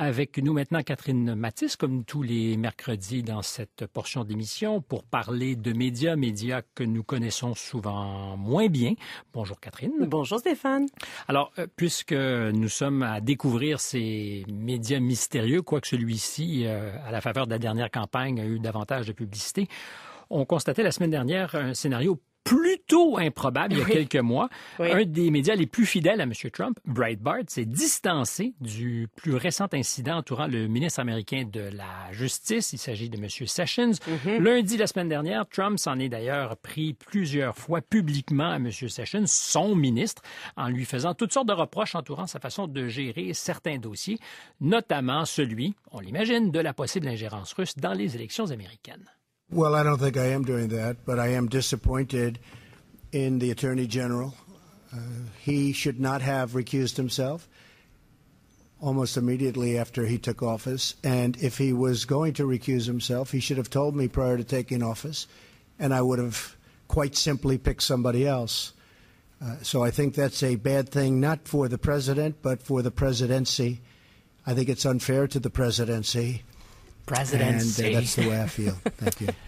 avec nous maintenant Catherine Mathis, comme tous les mercredis dans cette portion d'émission, pour parler de médias, médias que nous connaissons souvent moins bien. Bonjour Catherine. Bonjour Stéphane. Alors, euh, puisque nous sommes à découvrir ces médias mystérieux, quoique celui-ci, euh, à la faveur de la dernière campagne, a eu davantage de publicité, on constatait la semaine dernière un scénario plutôt improbable il y a quelques mois. Un des médias les plus fidèles à M. Trump, Breitbart, s'est distancé du plus récent incident entourant le ministre américain de la Justice. Il s'agit de M. Sessions. Mhm. Lundi la semaine dernière, Trump s'en est d'ailleurs pris plusieurs fois publiquement à M. Sessions, son ministre, en lui faisant toutes sortes de reproches entourant sa façon de gérer certains dossiers, notamment celui, on l'imagine, de la possible ingérence russe dans les élections américaines. Well, I don't think I am doing that, but I am disappointed in the Attorney General. Uh, he should not have recused himself almost immediately after he took office. And if he was going to recuse himself, he should have told me prior to taking office, and I would have quite simply picked somebody else. Uh, so I think that's a bad thing, not for the president, but for the presidency. I think it's unfair to the presidency and uh, that's the way I feel. Thank you.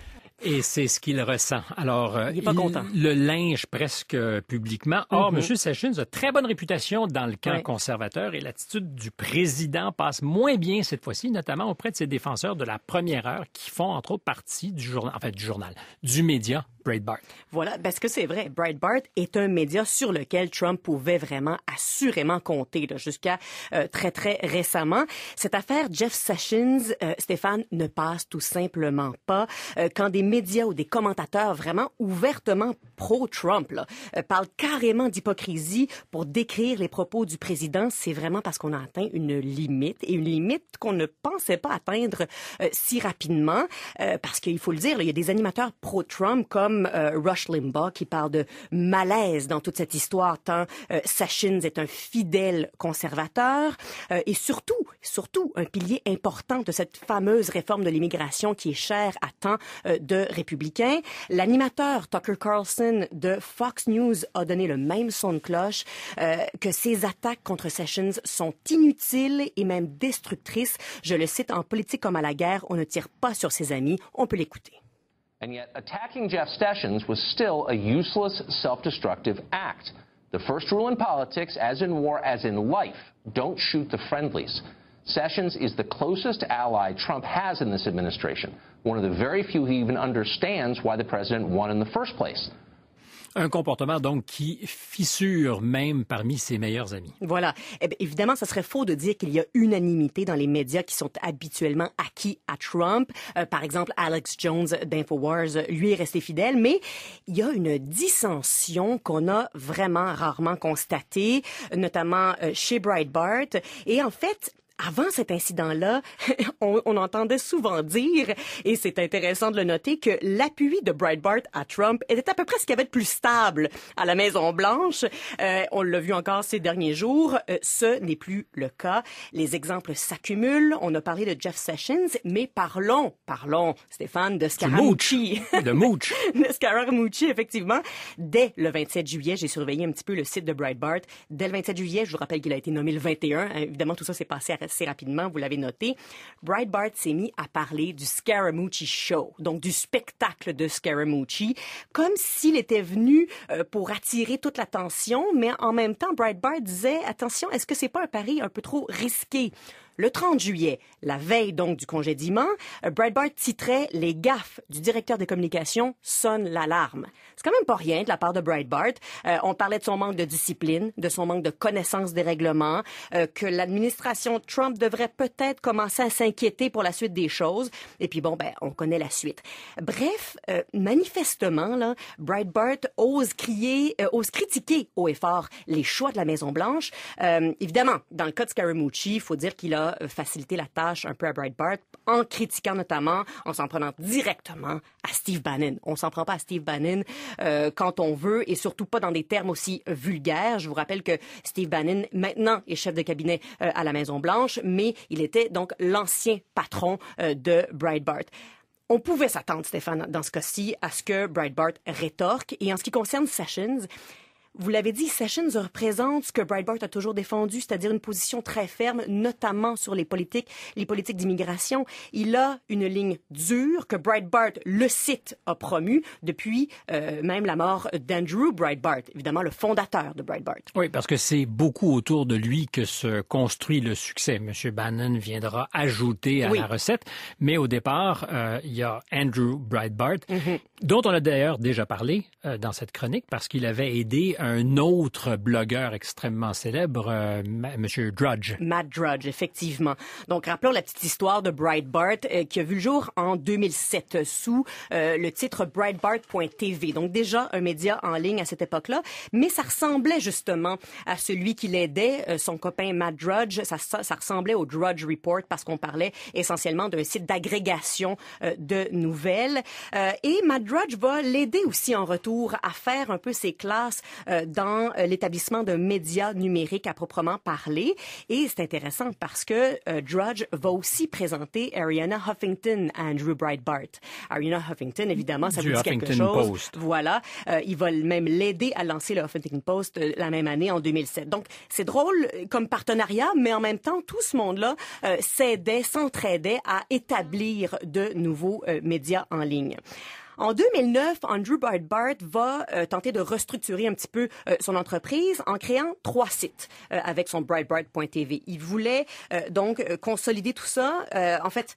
Et c'est ce qu'il ressent. Alors, euh, il est pas content. le linge presque euh, publiquement. Or, mhm. Monsieur M. Sessions a très bonne réputation dans le camp conservateur et l'attitude du président passe moins bien cette fois-ci, notamment auprès de ses défenseurs de la première heure qui font entre autres partie du journal, en fait, du journal, du média Breitbart. Voilà, parce ben, que c'est vrai, Breitbart est un média sur lequel Trump pouvait vraiment assurément compter jusqu'à euh, très très récemment. Cette affaire Jeff Sessions, Stéphane, ne passe tout simplement pas. quand des médias ou des commentateurs vraiment ouvertement pro-Trump euh, parlent carrément d'hypocrisie pour décrire les propos du président, c'est vraiment parce qu'on a atteint une limite et une limite qu'on ne pensait pas atteindre euh, si rapidement euh, parce qu'il faut le dire, il y a des animateurs pro-Trump comme Rush Limbaugh qui parle de malaise dans toute cette histoire tant Sachins est un fidèle conservateur et surtout, surtout un pilier important de cette fameuse réforme de l'immigration qui est chère à tant de Républicain, L'animateur Tucker Carlson de Fox News a donné le même son de cloche euh, que ses attaques contre Sessions sont inutiles et même destructrices. Je le cite, en politique comme à la guerre, on ne tire pas sur ses amis. On peut l'écouter. And yet, attacking Jeff Sessions was still a useless, self-destructive act. The first rule in politics, as in war, as in life, don't shoot the friendlies. Sessions is the closest ally Trump has in this administration. Un comportement donc qui fissure même parmi ses meilleurs amis. Voilà. Eh évidemment, ça serait faux de dire qu'il y a unanimité dans les médias qui sont habituellement acquis à Trump. Euh, par exemple, Alex Jones d'Infowars, lui est resté fidèle, mais il y a une dissension qu'on a vraiment rarement constatée, notamment euh, chez Breitbart. Et en fait, avant cet incident-là, on, on, entendait souvent dire, et c'est intéressant de le noter, que l'appui de Breitbart à Trump était à peu près ce qu'il y avait de plus stable à la Maison-Blanche. Euh, on l'a vu encore ces derniers jours. Euh, ce n'est plus le cas. Les exemples s'accumulent. On a parlé de Jeff Sessions, mais parlons, parlons, Stéphane, de Scaramucci. De Mooch. de Scaramucci, effectivement. Dès le 27 juillet, j'ai surveillé un petit peu le site de Breitbart. Dès le 27 juillet, je vous rappelle qu'il a été nommé le 21. Évidemment, tout ça s'est passé à assez rapidement, vous l'avez noté, Breitbart s'est mis à parler du Scaramucci Show, donc du spectacle de Scaramucci, comme s'il était venu euh, pour attirer toute l'attention, mais en même temps, Breitbart disait, attention, est-ce que c'est pas un pari un peu trop risqué? Le 30 juillet, la veille donc du congédiement, euh, Breitbart titrait Les gaffes du directeur des communications sonnent l'alarme. C'est quand même pas rien de la part de Breitbart. Euh, on parlait de son manque de discipline, de son manque de connaissance des règlements, euh, que l'administration Trump devrait peut-être commencer à s'inquiéter pour la suite des choses. Et puis bon, ben, on connaît la suite. Bref, manifestement, là, Breitbart ose crier, ose critiquer haut et fort les choix de la Maison-Blanche. évidemment, dans le cas de Scaramucci, il faut dire qu'il a euh, faciliter la tâche un peu à Breitbart en critiquant notamment, en s'en prenant directement à Steve Bannon. On s'en prend pas à Steve Bannon euh, quand on veut et surtout pas dans des termes aussi vulgaires. Je vous rappelle que Steve Bannon maintenant est chef de cabinet euh, à la Maison Blanche, mais il était donc l'ancien patron de Breitbart. On pouvait s'attendre, Stéphane, dans ce cas-ci, à ce que Breitbart rétorque. Et en ce qui concerne Sessions, vous l'avez dit, Sessions représente ce que Breitbart a toujours défendu, c'est-à-dire une position très ferme, notamment sur les politiques, les politiques d'immigration. Il a une ligne dure que Breitbart, le site, a promue depuis euh, même la mort d'Andrew Breitbart, évidemment le fondateur de Breitbart. Oui, parce que c'est beaucoup autour de lui que se construit le succès. M. Bannon viendra ajouter à la recette, mais au départ, euh, il y a Andrew Breitbart, mm-hmm. dont on a d'ailleurs déjà parlé euh, dans cette chronique, parce qu'il avait aidé un autre blogueur extrêmement célèbre, euh, Monsieur Drudge. Matt Drudge, effectivement. Donc, rappelons la petite histoire de Breitbart euh, qui a vu le jour en 2007 sous euh, le titre Breitbart.tv. Donc, déjà un média en ligne à cette époque-là, mais ça ressemblait justement à celui qui l'aidait, euh, son copain Matt Drudge. Ça, ça, ça, ressemblait au Drudge Report parce qu'on parlait essentiellement d'un site d'agrégation de nouvelles. et Matt Drudge va l'aider aussi en retour à faire un peu ses classes euh, dans euh, l'établissement d'un média numérique à proprement parler. Et c'est intéressant parce que euh, Drudge va aussi présenter Ariana Huffington à Andrew Breitbart. Ariana Huffington, évidemment, ça du vous dit quelque chose. Post. Voilà. il va même l'aider à lancer le Huffington Post la même année, en 2007. Donc, c'est drôle comme partenariat, mais en même temps, tout ce monde-là s'aidait, s'entraidait à établir de nouveaux médias en ligne. En 2009, Andrew Bart Bart va euh, tenter de restructurer un petit peu euh, son entreprise en créant trois sites euh, avec son brightbart.tv. Il voulait donc consolider tout ça. en fait,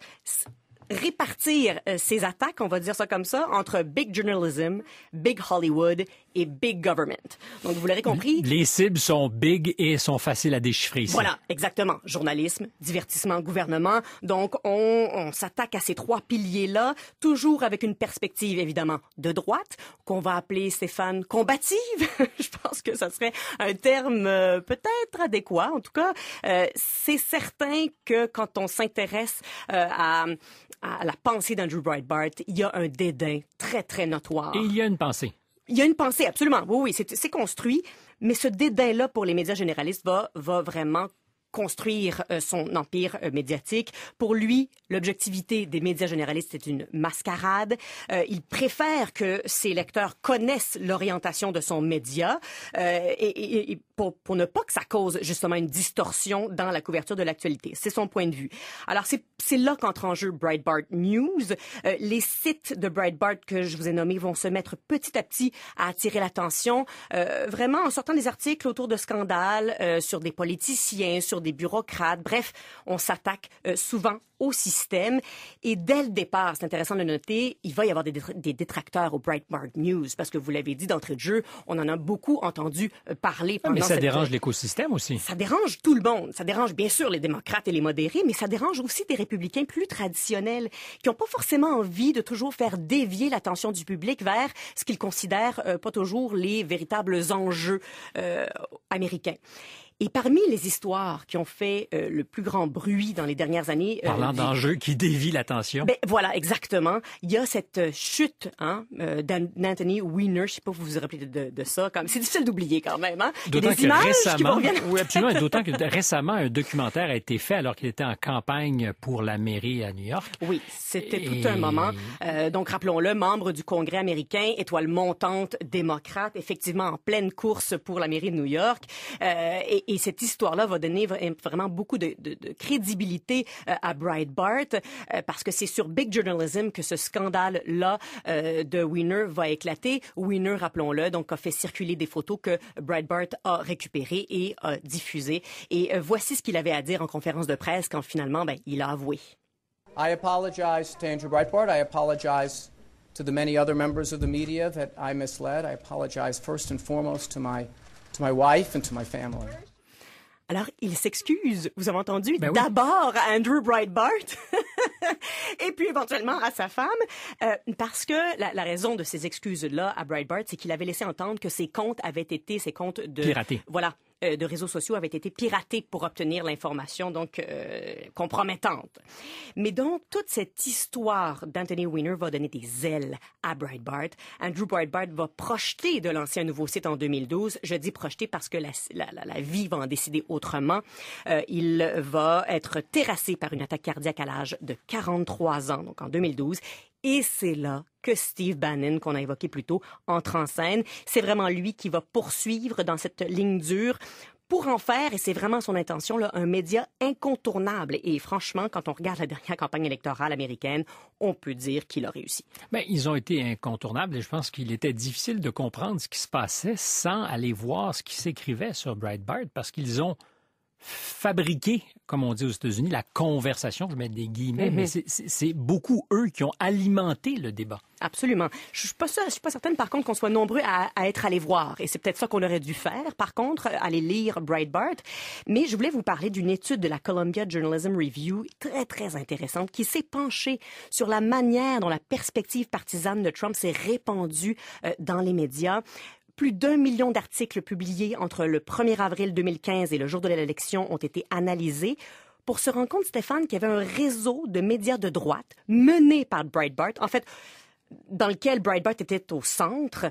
répartir ses attaques, on va dire ça comme ça, entre big journalism, big Hollywood et big government. Donc, vous l'aurez compris. Les cibles sont big et sont faciles à déchiffrer. Ici. Voilà, exactement. Journalisme, divertissement, gouvernement. Donc, on, s'attaque à ces trois piliers-là, toujours avec une perspective, évidemment, de droite, qu'on va appeler Stéphane combative. Je pense que ça serait un terme euh, peut-être adéquat. En tout cas, euh, c'est certain que quand on s'intéresse euh, à, à la pensée d'Andrew Breitbart, il y a un dédain très, très notoire. Et il y a une pensée. Il y a une pensée, absolument. Oui, oui, c'est construit. Mais ce dédain-là pour les médias généralistes va, va vraiment construire euh, son empire euh, médiatique. Pour lui, l'objectivité des médias généralistes est une mascarade. Euh, il préfère que ses lecteurs connaissent l'orientation de son média et, pour, pour, ne pas que ça cause justement une distorsion dans la couverture de l'actualité. C'est son point de vue. Alors c'est c'est là qu'entre en jeu Breitbart News. Euh, les sites de Breitbart que je vous ai nommés vont se mettre petit à petit à attirer l'attention, euh, vraiment en sortant des articles autour de scandales euh, sur des politiciens, sur des bureaucrates. Bref, on s'attaque souvent au système. Et dès le départ, c'est intéressant de noter, il va y avoir des, détracteurs au Breitbart News parce que vous l'avez dit d'entrée de jeu, on en a beaucoup entendu euh, parler ah, pendant. Mais ça dérange l'écosystème aussi. Ça dérange tout le monde. Ça dérange bien sûr les démocrates et les modérés, mais ça dérange aussi des républicains plus traditionnels qui n'ont pas forcément envie de toujours faire dévier l'attention du public vers ce qu'ils considèrent euh, pas toujours les véritables enjeux euh, américains. Et parmi les histoires qui ont fait euh, le plus grand bruit dans les dernières années... Euh, Parlant d'enjeux qui dévient l'attention. Ben, voilà, exactement. Il y a cette euh, chute hein, d'Anthony Weiner. Je sais pas si vous vous rappelez de, de ça. C'est difficile d'oublier quand même. Hein? D'autant que récemment... Oui, absolument. D'autant que récemment, un documentaire a été fait alors qu'il était en campagne pour la mairie à New York. Oui, c'était tout un moment. donc, rappelons-le, membre du Congrès américain, étoile montante démocrate, effectivement en pleine course pour la mairie de New York. Euh, et, et, cette histoire-là va donner eh, vraiment beaucoup de, crédibilité euh, à Breitbart euh, parce que c'est sur Big Journalism que ce scandale-là euh, de Wiener va éclater. Wiener, rappelons-le, donc a fait circuler des photos que Breitbart a récupérées et a diffusées. Et voici ce qu'il avait à dire en conférence de presse quand finalement, ben, il a avoué. I apologize to Andrew Breitbart. I apologize to the many other members of the media that I misled. I apologize first and foremost to my, to my wife and to alors, il s'excuse, vous avez entendu, ben d'abord à Andrew Breitbart et puis éventuellement à sa femme, euh, parce que la, raison de ces excuses-là à Breitbart, c'est qu'il avait laissé entendre que ses comptes avaient été, ses comptes de... Piratés. Voilà, euh, de réseaux sociaux avaient été piratés pour obtenir l'information donc euh, compromettante. Mais donc toute cette histoire d'Anthony Weiner va donner des ailes à Breitbart. Andrew Breitbart va projeter de lancer un nouveau site en 2012. Je dis projeter parce que la, la, la vie va en décider autrement. Euh, il va être terrassé par une attaque cardiaque à l'âge de 43 ans, donc en 2012. Et c'est là que Steve Bannon, qu'on a évoqué plus tôt, entre en scène. C'est vraiment lui qui va poursuivre dans cette ligne dure pour en faire, et c'est vraiment son intention, là, un média incontournable. Et franchement, quand on regarde la dernière campagne électorale américaine, on peut dire qu'il a réussi. Mais ben, ils ont été incontournables et je pense qu'il était difficile de comprendre ce qui se passait sans aller voir ce qui s'écrivait sur Breitbart parce qu'ils ont fabriquer, comme on dit aux États-Unis, la conversation, je mets des guillemets, mm-hmm. mais c'est beaucoup eux qui ont alimenté le débat. Absolument. Je suis suis pas certaine par contre qu'on soit nombreux à, être allés voir, et c'est peut-être ça qu'on aurait dû faire. Par contre, euh, aller lire Breitbart, mais je voulais vous parler d'une étude de la Columbia Journalism Review très très intéressante qui s'est penchée sur la manière dont la perspective partisane de Trump s'est répandue euh, dans les médias. Plus d'un million d'articles publiés entre le 1er avril 2015 et le jour de l'élection ont été analysés pour se rendre compte, Stéphane, qu'il y avait un réseau de médias de droite mené par Breitbart, en fait, dans lequel Breitbart était au centre,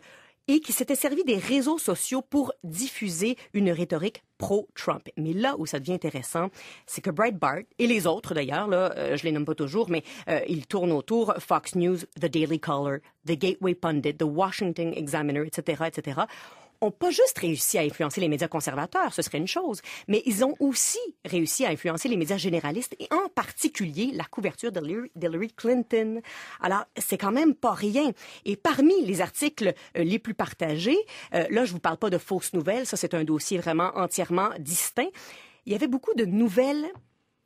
et qui s'était servi des réseaux sociaux pour diffuser une rhétorique pro-Trump. Mais là où ça devient intéressant, c'est que Breitbart et les autres d'ailleurs, là, euh, je les nomme pas toujours, mais euh, ils tournent autour Fox News, The Daily Caller, The Gateway Pundit, The Washington Examiner, etc., etc ont pas juste réussi à influencer les médias conservateurs, ce serait une chose, mais ils ont aussi réussi à influencer les médias généralistes et en particulier la couverture d'Hillary Clinton. Alors, c'est quand même pas rien. Et parmi les articles euh, les plus partagés, euh, là, je vous parle pas de fausses nouvelles, ça c'est un dossier vraiment entièrement distinct. Il y avait beaucoup de nouvelles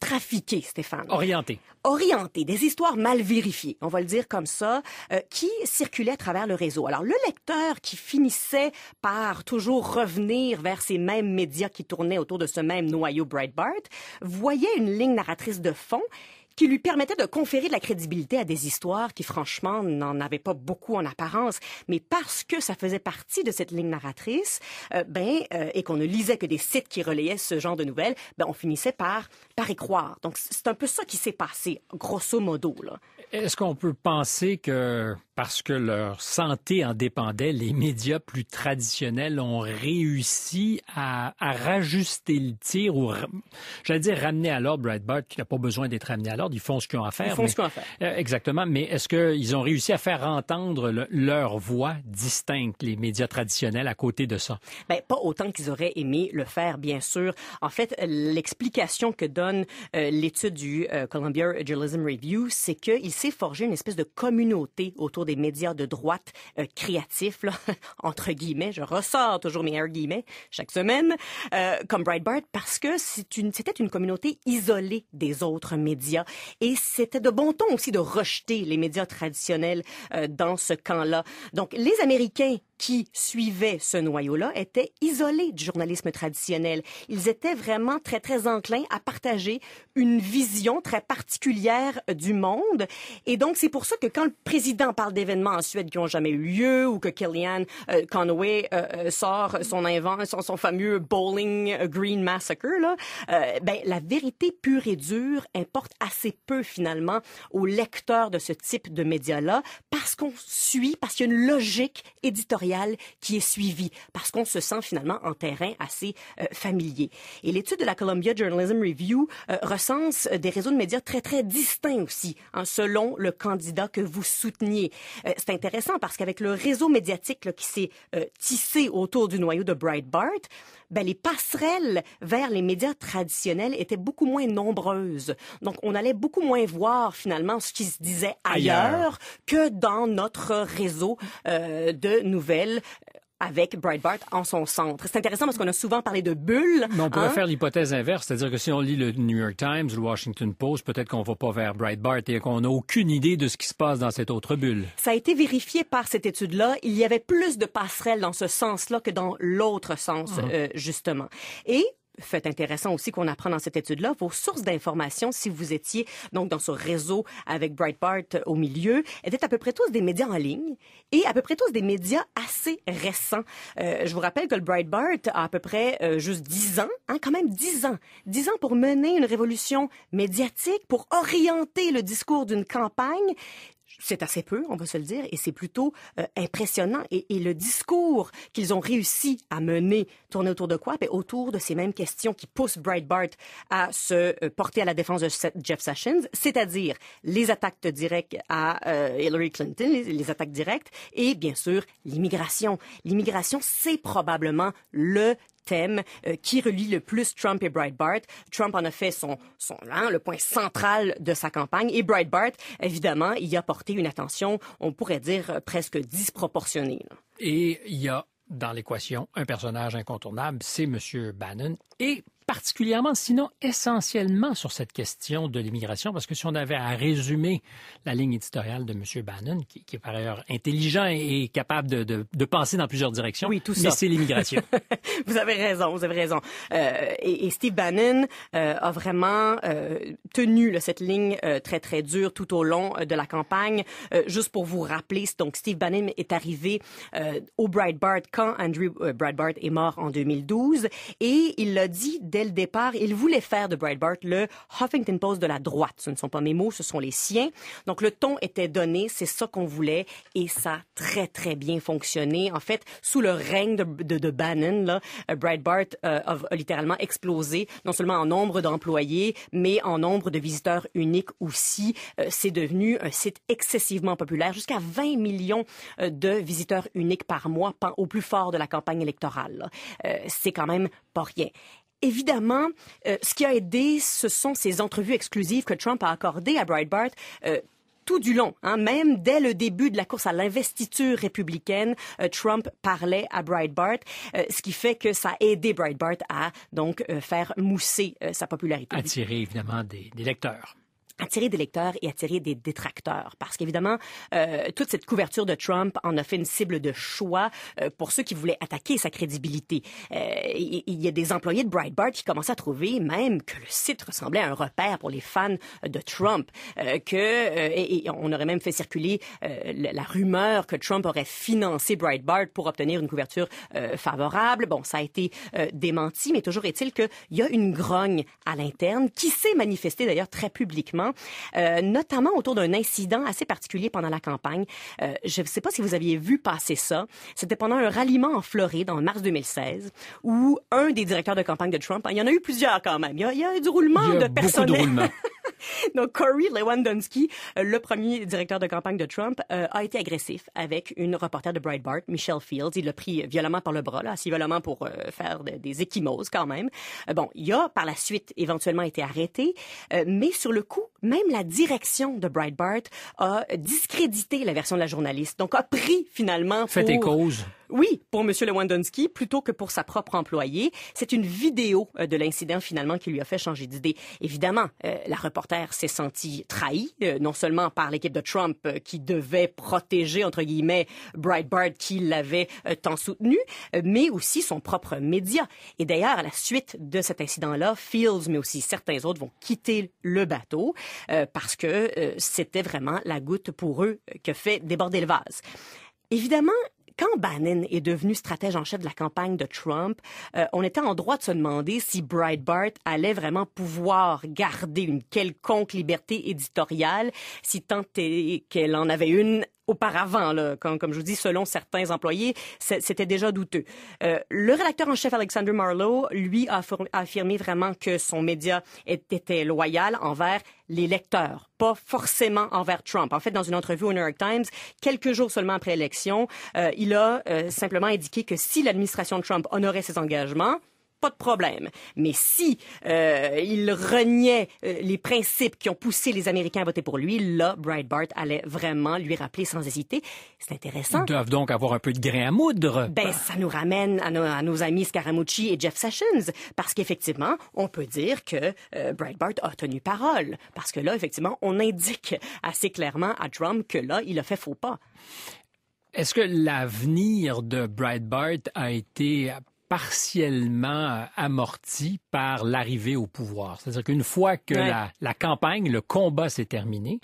trafiquées, Stéphane. orienté Orienté. des histoires mal vérifiées, on va le dire comme ça, euh, qui circulaient à travers le réseau. Alors, le lecteur qui finissait par toujours revenir vers ces mêmes médias qui tournaient autour de ce même noyau Breitbart voyait une ligne narratrice de fond qui lui permettait de conférer de la crédibilité à des histoires qui, franchement, n'en avaient pas beaucoup en apparence. Mais parce que ça faisait partie de cette ligne narratrice, euh, ben, euh, et qu'on ne lisait que des sites qui relayaient ce genre de nouvelles, ben, on finissait par, par y croire. Donc, c'est un peu ça qui s'est passé, grosso modo, là. Est-ce qu'on peut penser que, parce que leur santé en dépendait, les médias plus traditionnels ont réussi à, rajuster le tir ou, j'allais dire, ramener à l'ordre Breitbart, qui n'a pas besoin d'être ramené à l'ordre, ils font ce qu'ils ont à faire. Ils font ce qu'ils ont à faire. Euh, exactement. Mais est-ce qu'ils ont réussi à faire entendre leur voix distincte, les médias traditionnels, à côté de ça? Bien, pas autant qu'ils auraient aimé le faire, bien sûr. En fait, euh, l'explication que donne euh, l'étude du Columbia Journalism Review, c'est qu'il s'est forgé une espèce de communauté autour des médias de droite créatifs, entre guillemets. Je ressors toujours mes air guillemets chaque semaine, comme Breitbart, parce que c'était une communauté isolée des autres médias. Et c'était de bon ton aussi de rejeter les médias traditionnels euh, dans ce camp-là. Donc, les Américains qui suivaient ce noyau-là étaient isolés du journalisme traditionnel. Ils étaient vraiment très, très enclins à partager une vision très particulière du monde. Et donc, c'est pour ça que quand le président parle d'événements en Suède qui n'ont jamais eu lieu ou que Kellyanne euh, Conway euh, euh, sort son, fameux Bowling Green Massacre, là, ben, la vérité pure et dure importe assez peu finalement aux lecteurs de ce type de médias-là parce qu'on suit, parce qu'il y a une logique éditoriale qui est suivi, parce qu'on se sent finalement en terrain assez euh, familier. Et l'étude de la Columbia Journalism Review euh, recense euh, des réseaux de médias très, très distincts aussi, hein, selon le candidat que vous souteniez. c'est intéressant parce qu'avec le réseau médiatique qui s'est tissé autour du noyau de Breitbart, ben, les passerelles vers les médias traditionnels étaient beaucoup moins nombreuses. Donc, on allait beaucoup moins voir finalement ce qui se disait ailleurs. que dans notre réseau de nouvelles euh, avec Breitbart en son centre. C'est intéressant parce qu'on a souvent parlé de bulles. Mais on pourrait hein. faire l'hypothèse inverse, c'est-à-dire que si on lit le New York Times, le Washington Post, peut-être qu'on ne va pas vers Breitbart et qu'on n'a aucune idée de ce qui se passe dans cette autre bulle. Ça a été vérifié par cette étude-là. Il y avait plus de passerelles dans ce sens-là que dans l'autre sens, uh-huh. euh, justement. Et fait intéressant aussi qu'on apprend dans cette étude-là, vos sources d'information, si vous étiez donc dans ce réseau avec Breitbart euh, au milieu, étaient à peu près tous des médias en ligne et à peu près tous des médias assez récents. Euh, je vous rappelle que le Breitbart a à peu près euh, juste 10 ans, hein, quand même 10 ans, 10 ans pour mener une révolution médiatique, pour orienter le discours d'une campagne c'est assez peu, on va se le dire, et c'est plutôt euh, impressionnant. Et, le discours qu'ils ont réussi à mener tourne autour de quoi? Ben, autour de ces mêmes questions qui poussent Breitbart à se euh, porter à la défense de Jeff Sessions, c'est-à-dire les attaques directes à euh, Hillary Clinton, les, les, attaques directes, et bien sûr l'immigration. L'immigration, c'est probablement le thème euh, qui relie le plus Trump et Breitbart. Trump en a fait son, son hein, le point central de sa campagne et Breitbart, évidemment, y a porté une attention, on pourrait dire, euh, presque disproportionnée. Et il y a dans l'équation un personnage incontournable, c'est M. Bannon. Et particulièrement, sinon essentiellement sur cette question de l'immigration, parce que si on avait à résumer la ligne éditoriale de M. Bannon, qui, est par ailleurs intelligent et, capable de, de, penser dans plusieurs directions, mais c'est l'immigration. vous avez raison, vous avez raison. Euh, et, Steve Bannon euh, a vraiment euh, tenu cette ligne très, très dure tout au long de la campagne. juste pour vous rappeler, donc Steve Bannon est arrivé au Breitbart quand Andrew Breitbart est mort en 2012 et il l'a dit dès dès le départ, il voulait faire de Breitbart le Huffington Post de la droite. Ce ne sont pas mes mots, ce sont les siens. Donc le ton était donné, c'est ça qu'on voulait et ça a très très bien fonctionné. En fait, sous le règne de, Bannon, euh, Breitbart euh, a, littéralement explosé, non seulement en nombre d'employés, mais en nombre de visiteurs uniques aussi. Euh, c'est devenu un site excessivement populaire, jusqu'à 20 millions de visiteurs uniques par mois au plus fort de la campagne électorale. c'est quand même pas rien évidemment, euh, ce qui a aidé, ce sont ces entrevues exclusives que Trump a accordées à Breitbart euh, tout du long, hein. même dès le début de la course à l'investiture républicaine, euh, Trump parlait à Breitbart, ce qui fait que ça a aidé Breitbart à donc faire mousser sa popularité. Attirer évidemment des lecteurs attirer des lecteurs et attirer des détracteurs. Parce qu'évidemment, euh, toute cette couverture de Trump en a fait une cible de choix euh, pour ceux qui voulaient attaquer sa crédibilité. Euh, il y, a des employés de Breitbart qui commençaient à trouver même que le site ressemblait à un repère pour les fans de Trump, que on aurait même fait circuler la rumeur que Trump aurait financé Breitbart pour obtenir une couverture favorable. Bon, ça a été démenti, mais toujours est-il qu'il y a une grogne à l'interne qui s'est manifestée d'ailleurs très publiquement euh, notamment autour d'un incident assez particulier pendant la campagne. Euh, je ne sais pas si vous aviez vu passer ça. C'était pendant un ralliement en Floride en mars 2016, où un des directeurs de campagne de Trump, hein, il y en a eu plusieurs quand même, il y a, eu du roulement de personnes. Donc, Corey Lewandowski, euh, le premier directeur de campagne de Trump, euh, a été agressif avec une reporter de Breitbart, Michelle Fields. Il l'a pris euh, violemment par le bras, là, assez violemment pour faire des équimoses quand même. bon, il a par la suite éventuellement été arrêté, mais sur le coup, même la direction de Breitbart a discrédité la version de la journaliste. Donc, a pris finalement pour... Fait et oui, pour M. Lewandowski, plutôt que pour sa propre employée. C'est une vidéo euh, de l'incident finalement qui lui a fait changer d'idée. Évidemment, euh, la reporter s'est sentie trahie, euh, non seulement par l'équipe de Trump qui devait protéger, entre guillemets, Breitbart qui l'avait tant soutenu, mais aussi son propre média. Et d'ailleurs, à la suite de cet incident-là, Fields, mais aussi certains autres vont quitter le bateau parce que c'était vraiment la goutte pour eux que fait déborder le vase. Évidemment, quand Bannon est devenu stratège en chef de la campagne de Trump, euh, on était en droit de se demander si Breitbart allait vraiment pouvoir garder une quelconque liberté éditoriale, si tant qu'elle en avait une auparavant, comme, je vous dis, selon certains employés, c'était déjà douteux. Euh, le rédacteur en chef Alexander Marlowe, lui, a, affirmé vraiment que son média était loyal envers les lecteurs, pas forcément envers Trump. En fait, dans une interview au New York Times, quelques jours seulement après l'élection, euh, il a euh, simplement indiqué que si l'administration de Trump honorait ses engagements, pas de problème. Mais si euh, il reniait euh, les principes qui ont poussé les Américains à voter pour lui, là, Breitbart allait vraiment lui rappeler sans hésiter. C'est intéressant. Ils doivent donc avoir un peu de grain à moudre. Ben, ça nous ramène à, nos amis Scaramucci et Jeff Sessions, parce qu'effectivement, on peut dire que euh, Breitbart a tenu parole, parce que là, effectivement, on indique assez clairement à Trump que là, il a fait faux pas. Est-ce que l'avenir de Breitbart a été partiellement euh, amorti par l'arrivée au pouvoir. C'est-à-dire qu'une fois que la, campagne, le combat s'est terminé,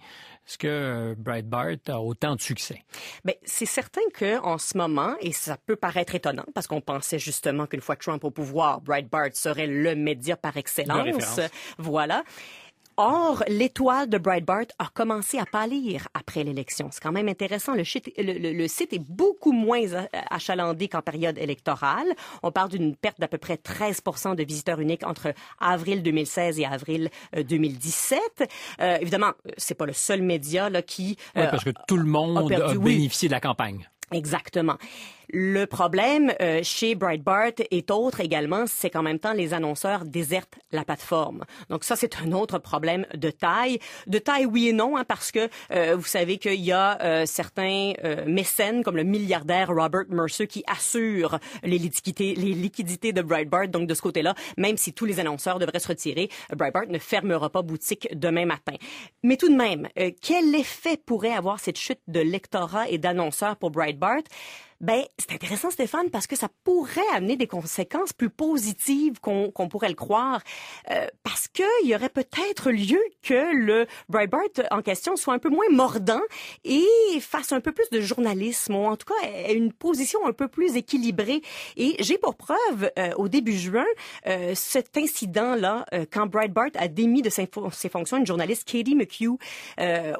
est-ce que Breitbart a autant de succès? Bien, c'est certain qu'en ce moment, et ça peut paraître étonnant, parce qu'on pensait justement qu'une fois Trump au pouvoir, Breitbart serait le média par excellence. Voilà. Or, l'étoile de Breitbart a commencé à pâlir après l'élection. C'est quand même intéressant. Le, site est beaucoup moins achalandé qu'en période électorale. On parle d'une perte d'à peu près 13 de visiteurs uniques entre avril 2016 et avril 2017. Euh, euh, évidemment, évidemment, euh, c'est pas le seul média qui... parce que tout le monde a, bénéficié de la campagne. Exactement. Le problème euh, chez Breitbart est autre également, c'est qu'en même temps, les annonceurs désertent la plateforme. Donc ça, c'est un autre problème de taille. De taille, oui et non, hein, parce que euh, vous savez qu'il y a euh, certains mécènes, comme le milliardaire Robert Mercer, qui assurent les liquidités, les liquidités de Breitbart. Donc de ce côté-là, même si tous les annonceurs devraient se retirer, Breitbart ne fermera pas boutique demain matin. Mais tout de même, quel effet pourrait avoir cette chute de lectorat et d'annonceurs pour Breitbart? Ben, c'est intéressant, Stéphane, parce que ça pourrait amener des conséquences plus positives qu'on pourrait le croire, euh, parce qu'il y aurait peut-être lieu que le Breitbart en question soit un peu moins mordant et fasse un peu plus de journalisme, ou en tout cas une position un peu plus équilibrée. Et j'ai pour preuve, euh, au début juin, euh, cet incident-là, quand Breitbart a démis de ses, fonctions une journaliste, Katie McHugh,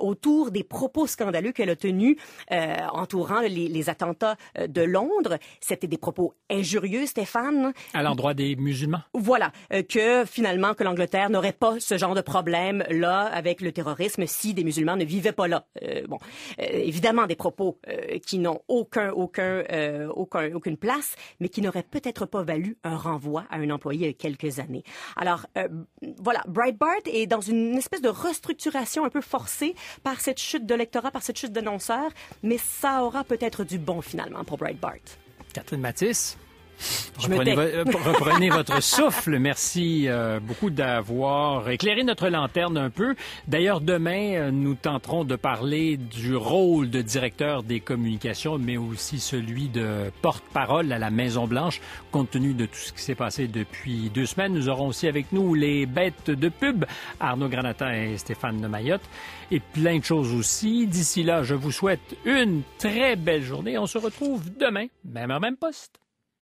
autour des propos scandaleux qu'elle a tenus entourant les attentats euh, de Londres. C'était des propos injurieux, Stéphane. À l'endroit des musulmans. Voilà, euh, que finalement, que l'Angleterre n'aurait pas ce genre de problème-là avec le terrorisme si des musulmans ne vivaient pas là. Euh, bon, évidemment, des propos qui n'ont aucun, aucun, aucun, aucune place, mais qui n'auraient peut-être pas valu un renvoi à un employé quelques années. Alors, voilà, Breitbart est dans une espèce de restructuration un peu forcée par cette chute de lectorat, par cette chute d'annonceurs, mais ça aura peut-être du bon finalement. évidemment, pour Breitbart. Catherine Matisse. Je reprenez, euh, votre souffle. Merci euh, beaucoup d'avoir éclairé notre lanterne un peu. D'ailleurs, demain, euh, nous tenterons de parler du rôle de directeur des communications, mais aussi celui de porte-parole à la Maison-Blanche, compte tenu de tout ce qui s'est passé depuis deux semaines. Nous aurons aussi avec nous les bêtes de pub, Arnaud Granatin et Stéphane de Mayotte, et plein de choses aussi. D'ici là, je vous souhaite une très belle journée. On se retrouve demain, même heure, même poste.